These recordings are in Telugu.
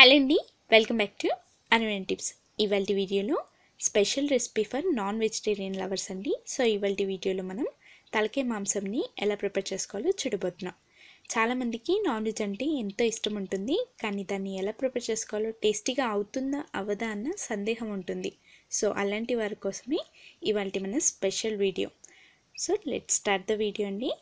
హలో అండి వెల్కమ్ బ్యాక్ టు అనవెన్ టిప్స్ ఇవాళ వీడియోలో special recipe for non vegetarian lovers అండి సో ఇవాళ వీడియోలో మనం తలకే మాంసంని ఎలా ప్రిపేర్ చేసుకోవాలో చూడబోతున్నాం చాలామందికి నాన్ వెజ్ అంటే ఎంతో ఇష్టం ఉంటుంది కానీ దాన్ని ఎలా ప్రిపేర్ చేసుకోవాలో టేస్టీగా అవుతుందా అవదా అన్న సందేహం ఉంటుంది సో అలాంటి వారి కోసమే ఇవాళ మన special video so let start the video అండి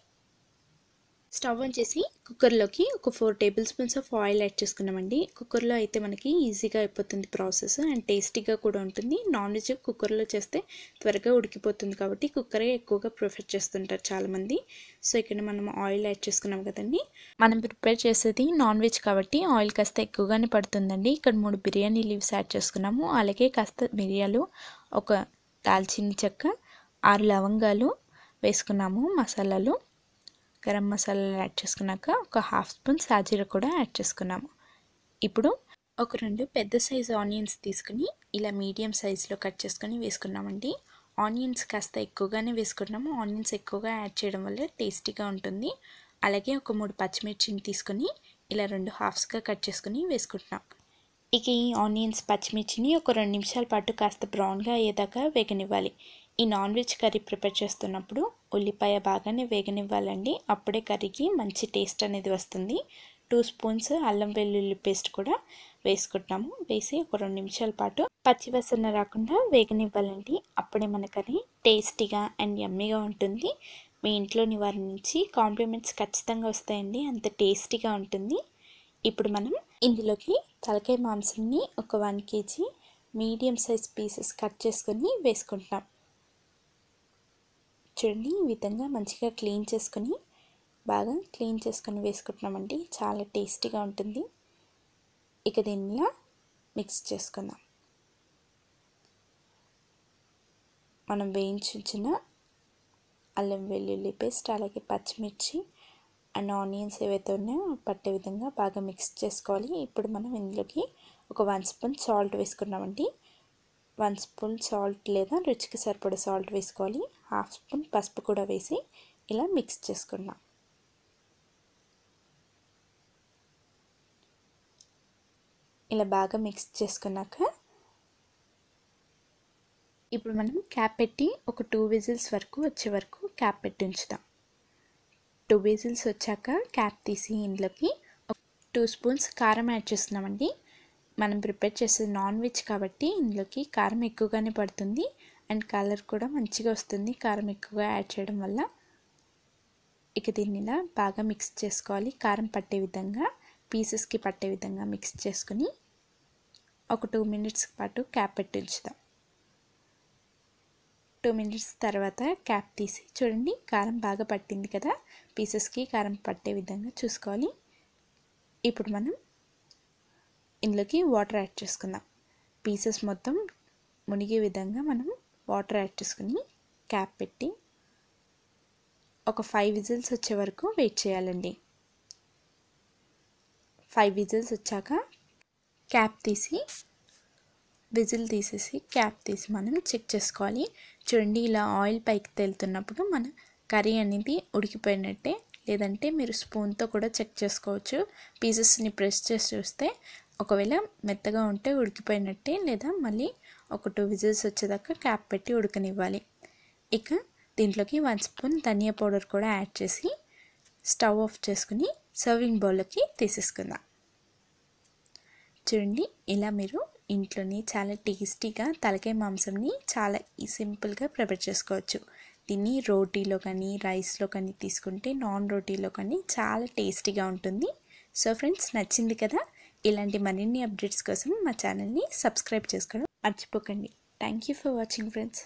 స్టవ్ ఆన్ చేసి కుక్కర్లోకి ఒక four tablespoons of oil add చేసుకున్నామండి కుక్కర్లో అయితే మనకి ఈజీగా అయిపోతుంది ప్రాసెస్ అండ్ టేస్టీగా కూడా ఉంటుంది నాన్ వెజ్ కుక్కర్లో చేస్తే త్వరగా ఉడికిపోతుంది కాబట్టి కుక్కరే ఎక్కువగా ప్రిఫర్ చేస్తుంటారు చాలామంది సో ఇక్కడ మనం ఆయిల్ యాడ్ చేసుకున్నాం కదండి మనం ప్రిపేర్ చేసేది నాన్ వెజ్ కాబట్టి ఆయిల్ కాస్త ఎక్కువగానే పడుతుందండి ఇక్కడ మూడు బిర్యానీ లీవ్స్ యాడ్ చేసుకున్నాము అలాగే కాస్త మిరియాలు ఒక దాల్చిన చెక్క ఆరు లవంగాలు వేసుకున్నాము మసాలాలు గరం మసాలాలు యాడ్ చేసుకున్నాక ఒక హాఫ్ స్పూన్ సాజీర కూడా యాడ్ చేసుకున్నాము ఇప్పుడు ఒక రెండు పెద్ద సైజు ఆనియన్స్ తీసుకుని ఇలా మీడియం సైజులో కట్ చేసుకుని వేసుకున్నామండి ఆనియన్స్ కాస్త ఎక్కువగానే వేసుకున్నాము ఆనియన్స్ ఎక్కువగా యాడ్ చేయడం వల్ల టేస్టీగా ఉంటుంది అలాగే ఒక మూడు పచ్చిమిర్చిని తీసుకొని ఇలా రెండు హాఫ్స్గా కట్ చేసుకుని వేసుకుంటున్నాం ఇక ఈ ఆనియన్స్ పచ్చిమిర్చిని ఒక రెండు నిమిషాల పాటు కాస్త బ్రౌన్గా అయ్యేదాకా వేగనివ్వాలి ఈ నాన్ వెజ్ కర్రీ ప్రిపేర్ చేస్తున్నప్పుడు ఉల్లిపాయ బాగానే వేగనివ్వాలండి అప్పుడే కర్రీకి మంచి టేస్ట్ అనేది వస్తుంది టూ స్పూన్స్ అల్లం వెల్లుల్లి పేస్ట్ కూడా వేసుకుంటాము వేసి ఒక రెండు నిమిషాల పాటు పచ్చివసన రాకుండా వేగనివ్వాలండి అప్పుడే మన కర్రీ టేస్టీగా అండ్ యమ్మీగా ఉంటుంది మీ ఇంట్లోని వారి నుంచి కాంప్లిమెంట్స్ ఖచ్చితంగా వస్తాయండి అంత టేస్టీగా ఉంటుంది ఇప్పుడు మనం ఇందులోకి తలకాయ మాంసాన్ని ఒక one KG medium size pieces cut చేసుకొని వేసుకుంటాం చూడండి ఈ విధంగా మంచిగా క్లీన్ చేసుకుని బాగా క్లీన్ చేసుకొని వేసుకుంటున్నామండి చాలా టేస్టీగా ఉంటుంది ఇక దీనిలో మిక్స్ చేసుకుందాం మనం వేయించిన అల్లం వెల్లుల్లి పేస్ట్ అలాగే పచ్చిమిర్చి అండ్ ఆనియన్స్ ఏవైతే ఉన్నాయో పట్టే విధంగా బాగా మిక్స్ చేసుకోవాలి ఇప్పుడు మనం ఇందులోకి ఒక వన్ స్పూన్ సాల్ట్ వేసుకున్నామండి వన్ స్పూన్ సాల్ట్ లేదా రుచికి సరిపడే సాల్ట్ వేసుకోవాలి హాఫ్ స్పూన్ పసుపు కూడా వేసి ఇలా మిక్స్ చేసుకున్నాం ఇలా బాగా మిక్స్ చేసుకున్నాక ఇప్పుడు మనం క్యాప్ పెట్టి ఒక టూ విజిల్స్ వరకు వచ్చే వరకు క్యాప్ పెట్టి ఉంచుతాం టూ విజిల్స్ వచ్చాక క్యాప్ తీసి ఇందులోకి టూ స్పూన్స్ కారం యాడ్ చేస్తున్నామండి మనం ప్రిపేర్ చేసేది నాన్ వెజ్ కాబట్టి ఇందులోకి కారం ఎక్కువగానే పడుతుంది అండ్ కలర్ కూడా మంచిగా వస్తుంది కారం ఎక్కువగా యాడ్ చేయడం వల్ల ఇక దీన్ని ఇలా బాగా మిక్స్ చేసుకోవాలి కారం పట్టే విధంగా పీసెస్కి పట్టే విధంగా మిక్స్ చేసుకుని ఒక టూ మినిట్స్ పాటు క్యాప్ పెట్టి ఉంచుదాం టూ మినిట్స్ తర్వాత క్యాప్ తీసి చూడండి కారం బాగా పట్టింది కదా పీసెస్కి కారం పట్టే విధంగా చూసుకోవాలి ఇప్పుడు మనం ఇందులోకి వాటర్ యాడ్ చేసుకుందాం పీసెస్ మొత్తం మునిగే విధంగా మనం వాటర్ యాడ్ చేసుకుని క్యాప్ పెట్టి ఒక ఫైవ్ విజిల్స్ వచ్చే వరకు వెయిట్ చేయాలండి ఫైవ్ విజిల్స్ వచ్చాక క్యాప్ తీసి విజిల్ తీసేసి క్యాప్ తీసి మనం చెక్ చేసుకోవాలి చూడండి ఇలా ఆయిల్ పైకి తేలుతున్నప్పుడు మన కర్రీ అనేది ఉడికిపోయినట్టే లేదంటే మీరు స్పూన్తో కూడా చెక్ చేసుకోవచ్చు పీసెస్ని ప్రెస్ చేసి చూస్తే ఒకవేళ మెత్తగా ఉంటే ఉడికిపోయినట్టే లేదా మళ్ళీ ఒక టూ విజిల్స్ వచ్చేదాకా క్యాప్ పెట్టి ఉడకనివ్వాలి ఇక దీంట్లోకి వన్ స్పూన్ ధనియా పౌడర్ కూడా యాడ్ చేసి స్టవ్ ఆఫ్ చేసుకుని సర్వింగ్ బౌల్లోకి తీసేసుకుందాం చూడండి ఇలా మీరు ఇంట్లోని చాలా టేస్టీగా తలకాయ మాంసంని చాలా సింపుల్గా ప్రిపేర్ చేసుకోవచ్చు దీన్ని రోటీలో కానీ రైస్లో కానీ తీసుకుంటే నాన్ రోటీలో కానీ చాలా టేస్టీగా ఉంటుంది సో ఫ్రెండ్స్ నచ్చింది కదా ఇలాంటి మరిన్ని అప్డేట్స్ కోసం మా ఛానల్ని సబ్స్క్రైబ్ చేసుకోవడం మర్చిపోకండి thank you for watching friends